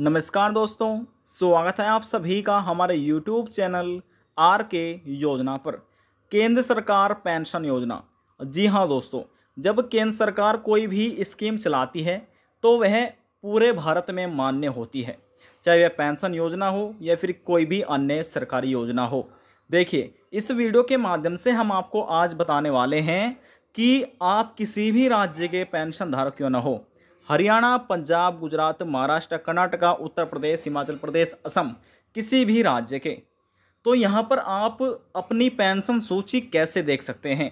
नमस्कार दोस्तों स्वागत है आप सभी का हमारे यूट्यूब चैनल आर के योजना पर केंद्र सरकार पेंशन योजना जी हाँ दोस्तों जब केंद्र सरकार कोई भी स्कीम चलाती है तो वह पूरे भारत में मान्य होती है चाहे वह पेंशन योजना हो या फिर कोई भी अन्य सरकारी योजना हो देखिए इस वीडियो के माध्यम से हम आपको आज बताने वाले हैं कि आप किसी भी राज्य के पेंशन धारक क्यों ना हो हरियाणा पंजाब गुजरात महाराष्ट्र कर्नाटका उत्तर प्रदेश हिमाचल प्रदेश असम किसी भी राज्य के तो यहाँ पर आप अपनी पेंशन सूची कैसे देख सकते हैं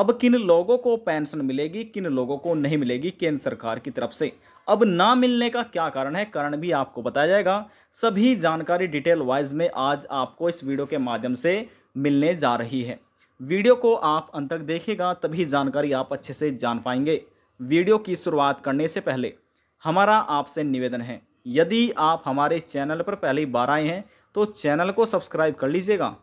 अब किन लोगों को पेंशन मिलेगी किन लोगों को नहीं मिलेगी केंद्र सरकार की तरफ से अब ना मिलने का क्या कारण है कारण भी आपको बताया जाएगा सभी जानकारी डिटेल वाइज में आज आपको इस वीडियो के माध्यम से मिलने जा रही है वीडियो को आप अंत तक देखेगा तभी जानकारी आप अच्छे से जान पाएंगे वीडियो की शुरुआत करने से पहले हमारा आपसे निवेदन है यदि आप हमारे चैनल पर पहली बार आए हैं तो चैनल को सब्सक्राइब कर लीजिएगा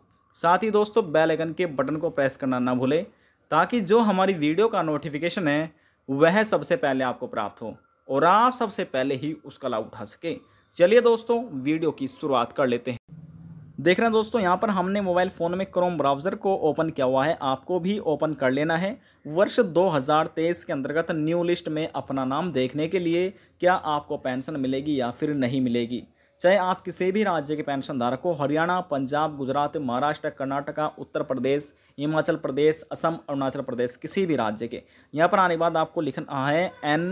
साथ ही दोस्तों बेल आइकन के बटन को प्रेस करना ना भूलें ताकि जो हमारी वीडियो का नोटिफिकेशन है वह सबसे पहले आपको प्राप्त हो और आप सबसे पहले ही उसका लाभ उठा सकें चलिए दोस्तों वीडियो की शुरुआत कर लेते हैं देख रहे हैं दोस्तों यहाँ पर हमने मोबाइल फ़ोन में क्रोम ब्राउज़र को ओपन किया हुआ है आपको भी ओपन कर लेना है वर्ष 2023 के अंतर्गत न्यू लिस्ट में अपना नाम देखने के लिए क्या आपको पेंशन मिलेगी या फिर नहीं मिलेगी चाहे आप किसी भी राज्य के पेंशन धारक हो हरियाणा पंजाब गुजरात महाराष्ट्र कर्नाटका उत्तर प्रदेश हिमाचल प्रदेश असम अरुणाचल प्रदेश किसी भी राज्य के यहाँ पर आने के बाद आपको लिखना है एन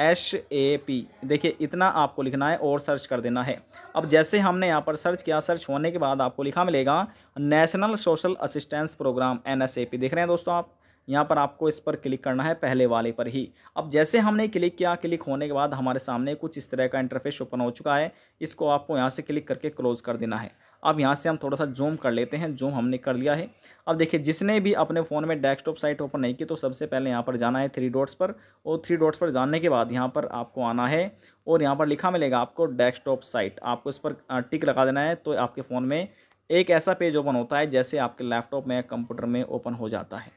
एश ए पी देखिए इतना आपको लिखना है और सर्च कर देना है अब जैसे हमने यहाँ पर सर्च किया सर्च होने के बाद आपको लिखा मिलेगा National Social Assistance Programme N S A P देख रहे हैं दोस्तों आप यहाँ पर आपको इस पर क्लिक करना है पहले वाले पर ही अब जैसे हमने क्लिक किया क्लिक होने के बाद हमारे सामने कुछ इस तरह का इंटरफेस ओपन हो चुका है इसको आपको यहाँ से क्लिक करके क्लोज़ कर देना है अब यहाँ से हम थोड़ा सा जूम कर लेते हैं जूम हमने कर लिया है अब देखिए जिसने भी अपने फ़ोन में डेस्कटॉप साइट ओपन नहीं की तो सबसे पहले यहाँ पर जाना है थ्री डॉट्स पर और थ्री डॉट्स पर जाने के बाद यहाँ पर आपको आना है और यहाँ पर लिखा मिलेगा आपको डेस्कटॉप साइट आपको इस पर टिक लगा देना है तो आपके फ़ोन में एक ऐसा पेज ओपन होता है जैसे आपके लैपटॉप में या कंप्यूटर में ओपन हो जाता है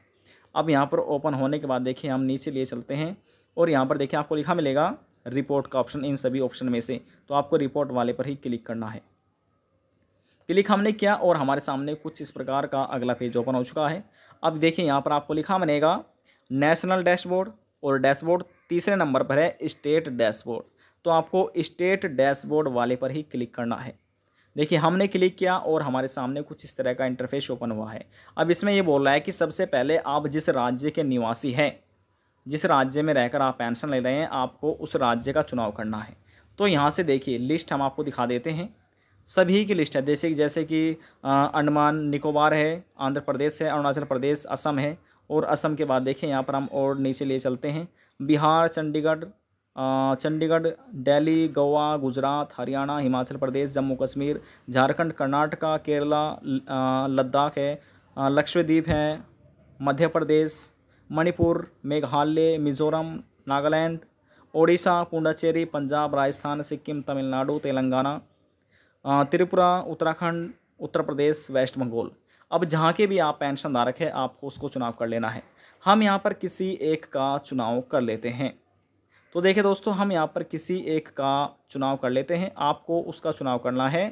अब यहाँ पर ओपन होने के बाद देखिए हम नीचे लिए चलते हैं और यहाँ पर देखिए आपको लिखा मिलेगा रिपोर्ट का ऑप्शन इन सभी ऑप्शन में से तो आपको रिपोर्ट वाले पर ही क्लिक करना है क्लिक हमने किया और हमारे सामने कुछ इस प्रकार का अगला पेज ओपन हो चुका है अब देखिए यहाँ पर आपको लिखा बनेगा नेशनल डैशबोर्ड और डैशबोर्ड तीसरे नंबर पर है स्टेट डैशबोर्ड तो आपको स्टेट डैशबोर्ड वाले पर ही क्लिक करना है देखिए हमने क्लिक किया और हमारे सामने कुछ इस तरह का इंटरफेस ओपन हुआ है अब इसमें ये बोल रहा है कि सबसे पहले आप जिस राज्य के निवासी हैं जिस राज्य में रहकर आप पेंशन ले रहे हैं आपको उस राज्य का चुनाव करना है तो यहाँ से देखिए लिस्ट हम आपको दिखा देते हैं सभी की लिस्ट है जैसे जैसे कि अंडमान निकोबार है आंध्र प्रदेश है अरुणाचल प्रदेश असम है और असम के बाद देखें यहाँ पर हम और नीचे लिए चलते हैं बिहार चंडीगढ़ चंडीगढ़ दिल्ली गोवा गुजरात हरियाणा हिमाचल प्रदेश जम्मू कश्मीर झारखंड कर्नाटका केरला लद्दाख है लक्षद्वीप है मध्य प्रदेश मणिपुर मेघालय मिजोरम नागालैंड ओडिशा पुंडाचेरी पंजाब राजस्थान सिक्किम तमिलनाडु तेलंगाना त्रिपुरा उत्तराखंड उत्तर प्रदेश वेस्ट बंगाल अब जहाँ के भी आप पेंशन धारक है आपको उसको चुनाव कर लेना है हम यहाँ पर किसी एक का चुनाव कर लेते हैं तो देखिए दोस्तों हम यहाँ पर किसी एक का चुनाव कर लेते हैं आपको उसका चुनाव करना है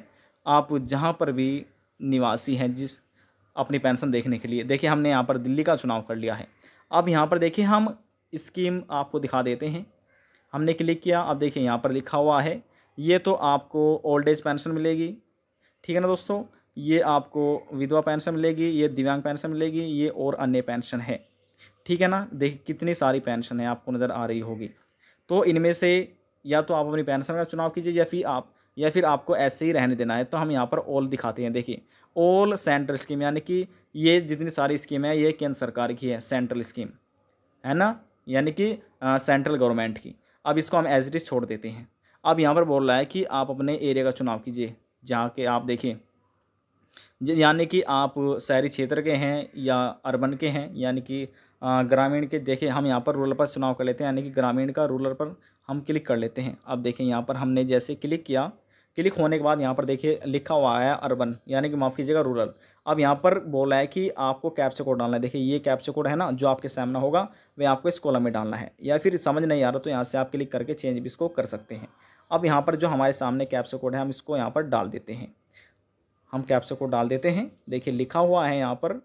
आप जहाँ पर भी निवासी हैं जिस अपनी पेंशन देखने के लिए देखिए हमने यहाँ पर दिल्ली का चुनाव कर लिया है अब यहाँ पर देखिए हम स्कीम आपको दिखा देते हैं हमने क्लिक किया अब देखिए यहाँ पर लिखा हुआ है ये तो आपको ओल्ड एज पेंशन मिलेगी ठीक है ना दोस्तों ये आपको विधवा पेंशन मिलेगी ये दिव्यांग पेंशन मिलेगी ये और अन्य पेंशन है ठीक है ना देख कितनी सारी पेंशन है आपको नज़र आ रही होगी तो इनमें से या तो आप अपनी पेंशन का चुनाव कीजिए या फिर आप या फिर आपको ऐसे ही रहने देना है तो हम यहाँ पर ऑल दिखाते हैं देखिए ऑल सेंट्रल स्कीम यानी कि ये जितनी सारी स्कीम है ये केंद्र सरकार की है सेंट्रल स्कीम है ना यानी कि सेंट्रल गवर्नमेंट की अब इसको हम एज इट इज़ छोड़ देते हैं अब यहाँ पर बोल रहा है कि आप अपने एरिया का चुनाव कीजिए जहाँ के आप देखिए यानी कि आप शहरी क्षेत्र के हैं या अर्बन के हैं यानी कि ग्रामीण के देखें हम यहाँ पर रूरल पर चुनाव कर लेते हैं यानी कि ग्रामीण का रूरल पर हम क्लिक कर लेते हैं अब देखें यहाँ पर हमने जैसे क्लिक किया क्लिक होने के बाद यहाँ पर देखिए लिखा हुआ है अर्बन यानी कि माफ़ कीजिएगा रूरल अब यहाँ पर बोला है कि आपको कैप्स कोड डालना है देखिए ये कैप्स कोड है ना जो आपके सामने होगा वह आपको इस कॉलम में डालना है या फिर समझ नहीं आ रहा तो यहाँ से आप क्लिक करके चेंज भी इसको कर सकते हैं अब यहाँ पर जो हमारे सामने कैप्सो कोड है हम इसको यहाँ पर डाल देते हैं हम कैप्सो कोड डाल देते हैं देखिए लिखा हुआ है यहाँ पर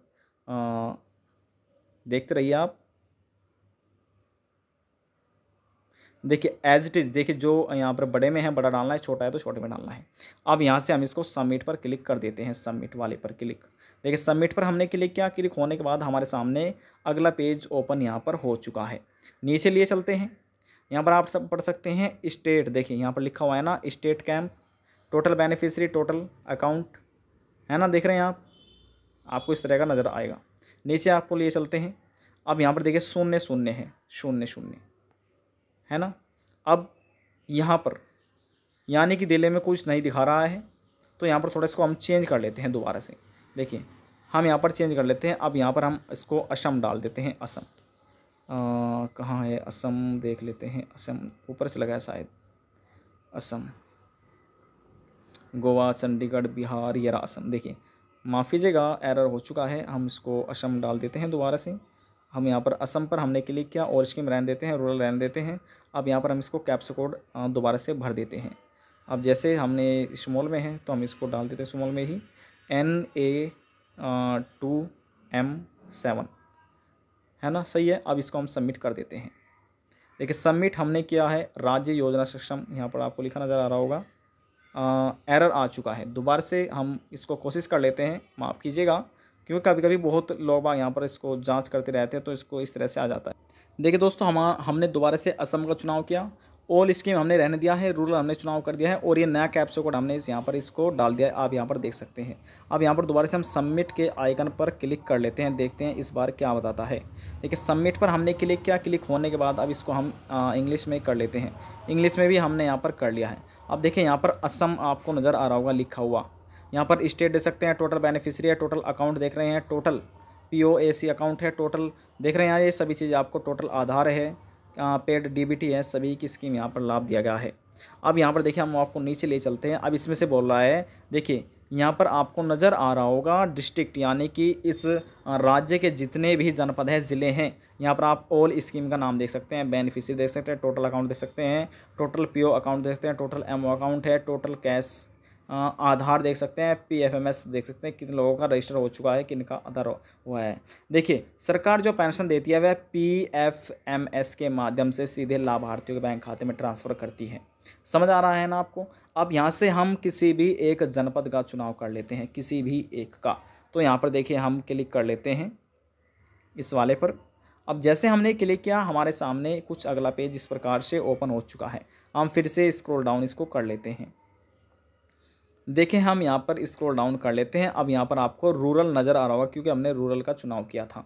देखते रहिए आप देखिए एज इट इज़ देखिए जो यहाँ पर बड़े में है बड़ा डालना है छोटा है तो छोटे में डालना है अब यहाँ से हम इसको सबमिट पर क्लिक कर देते हैं सबमिट वाले पर क्लिक देखिए सबमिट पर हमने क्लिक किया क्लिक होने के बाद हमारे सामने अगला पेज ओपन यहाँ पर हो चुका है नीचे लिए चलते हैं यहाँ पर आप सब पढ़ सकते हैं स्टेट देखिए यहाँ पर लिखा हुआ है ना state camp total beneficiary total account है ना देख रहे हैं आप आपको इस तरह का नज़र आएगा नीचे आपको लिए चलते हैं अब यहाँ पर देखिए शून्य शून्य है शून्य शून्य है ना अब यहाँ पर यानी कि दिल्ली में कुछ नहीं दिखा रहा है तो यहाँ पर थोड़ा इसको हम चेंज कर लेते हैं दोबारा से देखिए हम यहाँ पर चेंज कर लेते हैं अब यहाँ पर हम इसको असम डाल देते हैं असम कहाँ है असम देख लेते हैं असम ऊपर से लगाया शायद असम गोवा चंडीगढ़ बिहार या असम देखिए माफ़ कीजिएगा एरर हो चुका है हम इसको असम डाल देते हैं दोबारा से हम यहाँ पर असम पर हमने क्लिक किया और इसके में रहने देते हैं रूरल रहने देते हैं अब यहाँ पर हम इसको कैप्स कोड दोबारा से भर देते हैं अब जैसे हमने स्मॉल में है तो हम इसको डाल देते हैं स्मॉल में ही N A two M seven है ना सही है अब इसको हम सबमिट कर देते हैं देखिए सबमिट हमने किया है राज्य योजना सक्षम यहाँ पर आपको लिखा नज़र आ रहा होगा एरर आ चुका है दोबारा से हम इसको कोशिश कर लेते हैं माफ़ कीजिएगा क्योंकि कभी कभी बहुत लोग यहाँ पर इसको जांच करते रहते हैं तो इसको इस तरह से आ जाता है देखिए दोस्तों हम हमने दोबारा से असम का चुनाव किया ओल स्कीम हमने रहने दिया है रूरल हमने चुनाव कर दिया है और ये नया कैप्सो कोड हमने इस यहाँ पर इसको डाल दिया है आप यहाँ पर देख सकते हैं अब यहाँ पर दोबारा से हम सबमिट के आइकन पर क्लिक कर लेते हैं देखते हैं इस बार क्या बताता है देखिए सबमिट पर हमने क्लिक किया क्लिक होने के बाद अब इसको हम इंग्लिश में कर लेते हैं इंग्लिश में भी हमने यहाँ पर कर लिया है अब देखिए यहाँ पर असम आपको नज़र आ रहा होगा लिखा हुआ यहाँ पर स्टेट देख सकते हैं टोटल बेनिफिशरी है टोटल अकाउंट देख रहे हैं total P O A C account है टोटल देख रहे हैं ये सभी चीज़ आपको टोटल आधार है पेड डीबीटी है सभी की स्कीम यहाँ पर लाभ दिया गया है अब यहाँ पर देखिए हम आपको नीचे ले चलते हैं अब इसमें से बोल रहा है देखिए यहाँ पर आपको नज़र आ रहा होगा डिस्ट्रिक्ट यानी कि इस राज्य के जितने भी जनपद हैं ज़िले हैं यहाँ पर आप ऑल स्कीम का नाम देख सकते हैं बेनिफिशियरी देख सकते हैं टोटल अकाउंट देख सकते हैं टोटल पीओ अकाउंट देख सकते हैं टोटल एमओ अकाउंट है टोटल कैश आधार देख सकते हैं पी एफ एम एस देख सकते हैं कितने लोगों का रजिस्टर हो चुका है किन का आधार हुआ है देखिए सरकार जो पेंशन देती है वह पी एफ एम एस के माध्यम से सीधे लाभार्थियों के बैंक खाते में ट्रांसफ़र करती है समझ आ रहा है ना आपको अब यहाँ से हम किसी भी एक जनपद का चुनाव कर लेते हैं किसी भी एक का तो यहाँ पर देखिए हम क्लिक कर लेते हैं इस वाले पर अब जैसे हमने क्लिक किया हमारे सामने कुछ अगला पेज इस प्रकार से ओपन हो चुका है हम फिर से स्क्रोल डाउन इसको कर लेते हैं देखें हम यहाँ पर स्क्रॉल डाउन कर लेते हैं अब यहाँ पर आपको रूरल नज़र आ रहा होगा क्योंकि हमने रूरल का चुनाव किया था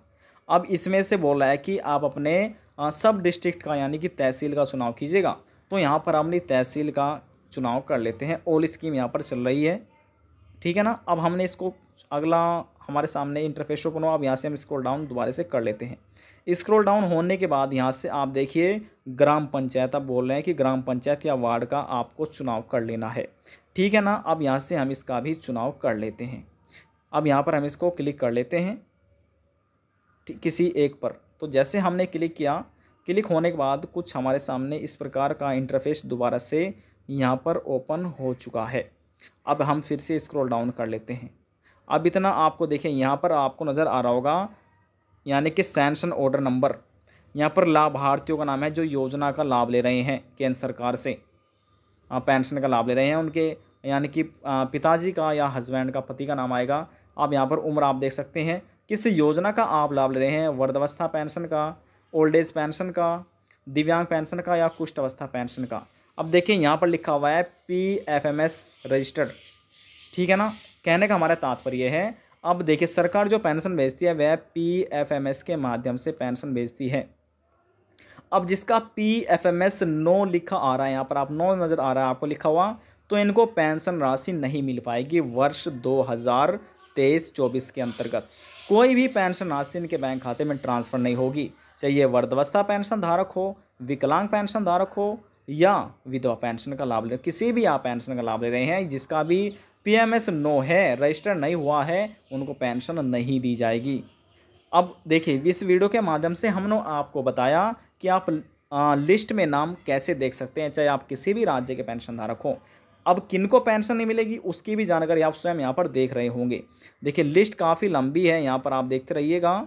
अब इसमें से बोल रहा है कि आप अपने सब डिस्ट्रिक्ट का यानी कि तहसील का चुनाव कीजिएगा तो यहाँ पर हमने तहसील का चुनाव कर लेते हैं ओल स्कीम यहाँ पर चल रही है ठीक है ना अब हमने इसको अगला हमारे सामने इंटरफेस ओपन हुआ अब यहाँ से हम स्क्रॉल डाउन दोबारा से कर लेते हैं स्क्रॉल डाउन होने के बाद यहाँ से आप देखिए ग्राम पंचायत अब बोल रहे हैं कि ग्राम पंचायत या वार्ड का आपको चुनाव कर लेना है ठीक है ना अब यहाँ से हम इसका भी चुनाव कर लेते हैं अब यहाँ पर हम इसको क्लिक कर लेते हैं किसी एक पर तो जैसे हमने क्लिक किया क्लिक होने के बाद कुछ हमारे सामने इस प्रकार का इंटरफेस दोबारा से यहाँ पर ओपन हो चुका है अब हम फिर से स्क्रॉल डाउन कर लेते हैं अब इतना आपको देखें यहाँ पर आपको नज़र आ रहा होगा यानी कि सैंक्शन ऑर्डर नंबर यहाँ पर लाभार्थियों का नाम है जो योजना का लाभ ले रहे हैं केंद्र सरकार से पेंशन हाँ, का लाभ ले रहे हैं उनके यानी कि पिताजी का या हस्बैंड का पति का नाम आएगा आप यहाँ पर उम्र आप देख सकते हैं किस योजना का आप लाभ ले रहे हैं वर्धावस्था पेंशन का ओल्ड एज पेंशन का दिव्यांग पेंशन का या कुष्ठ अवस्था पेंशन का अब देखिए यहाँ पर लिखा हुआ है P F M S registered ठीक है ना कहने का हमारा तात्पर्य है अब देखिए सरकार जो पेंशन भेजती है वह पी एफ एम एस के माध्यम से पेंशन भेजती है अब जिसका P F M S no लिखा आ रहा है यहाँ पर आप नो नज़र आ रहा है आपको लिखा हुआ तो इनको पेंशन राशि नहीं मिल पाएगी वर्ष दो हज़ार तेईस चौबीस के अंतर्गत कोई भी पेंशन राशि इनके बैंक खाते में ट्रांसफ़र नहीं होगी चाहे ये वर्धवस्था पेंशन धारक हो विकलांग पेंशन धारक हो या विधवा पेंशन का लाभ ले किसी भी आप पेंशन का लाभ ले रहे हैं जिसका भी एस नो है रजिस्टर नहीं हुआ है उनको पेंशन नहीं दी जाएगी अब देखिए इस वीडियो के माध्यम से हमने आपको बताया कि आप आ, लिस्ट में नाम कैसे देख सकते हैं चाहे आप किसी भी राज्य के पेंशन धारक हों अब किनको पेंशन नहीं मिलेगी उसकी भी जानकारी आप स्वयं यहाँ पर देख रहे होंगे देखिए लिस्ट काफ़ी लंबी है यहाँ पर आप देखते रहिएगा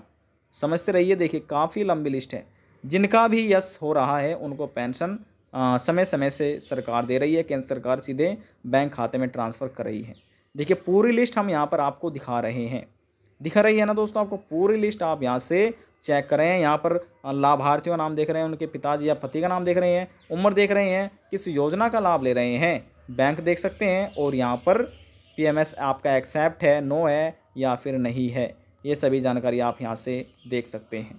समझते रहिए देखिए काफ़ी लंबी लिस्ट है जिनका भी यस हो रहा है उनको पेंशन समय समय से सरकार दे रही है केंद्र सरकार सीधे बैंक खाते में ट्रांसफ़र कर रही है देखिए पूरी लिस्ट हम यहाँ पर आपको दिखा रहे हैं दिखा रही है ना दोस्तों आपको पूरी लिस्ट आप यहाँ से चेक करें यहाँ पर लाभार्थियों का नाम देख रहे हैं उनके पिताजी या पति का नाम देख रहे हैं उम्र देख रहे हैं किस योजना का लाभ ले रहे हैं बैंक देख सकते हैं और यहाँ पर पीएमएस आपका एक्सेप्ट है नो है या फिर नहीं है ये सभी जानकारी आप यहाँ से देख सकते हैं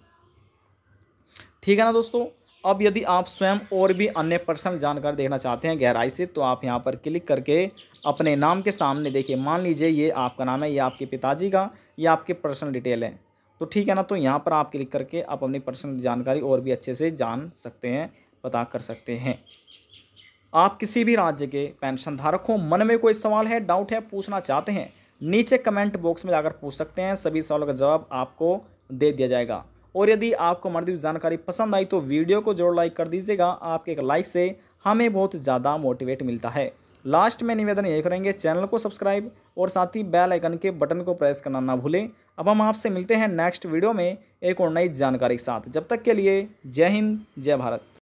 ठीक है ना दोस्तों अब यदि आप स्वयं और भी अन्य पर्सनल जानकारी देखना चाहते हैं गहराई से तो आप यहाँ पर क्लिक करके अपने नाम के सामने देखिए मान लीजिए ये आपका नाम है ये आपके पिताजी का ये आपके पर्सनल डिटेल है तो ठीक है ना तो यहाँ पर आप क्लिक करके आप अपनी पर्सनल जानकारी और भी अच्छे से जान सकते हैं पता कर सकते हैं आप किसी भी राज्य के पेंशन धारक हो मन में कोई सवाल है डाउट है पूछना चाहते हैं नीचे कमेंट बॉक्स में जाकर पूछ सकते हैं सभी सवालों का जवाब आपको दे दिया जाएगा और यदि आपको मर्दी जानकारी पसंद आई तो वीडियो को जरूर लाइक कर दीजिएगा आपके एक लाइक से हमें बहुत ज़्यादा मोटिवेट मिलता है लास्ट में निवेदन यही करेंगे चैनल को सब्सक्राइब और साथ ही बेल आइकन के बटन को प्रेस करना ना भूलें अब हम आपसे मिलते हैं नेक्स्ट वीडियो में एक और नई जानकारी के साथ जब तक के लिए जय हिंद जय भारत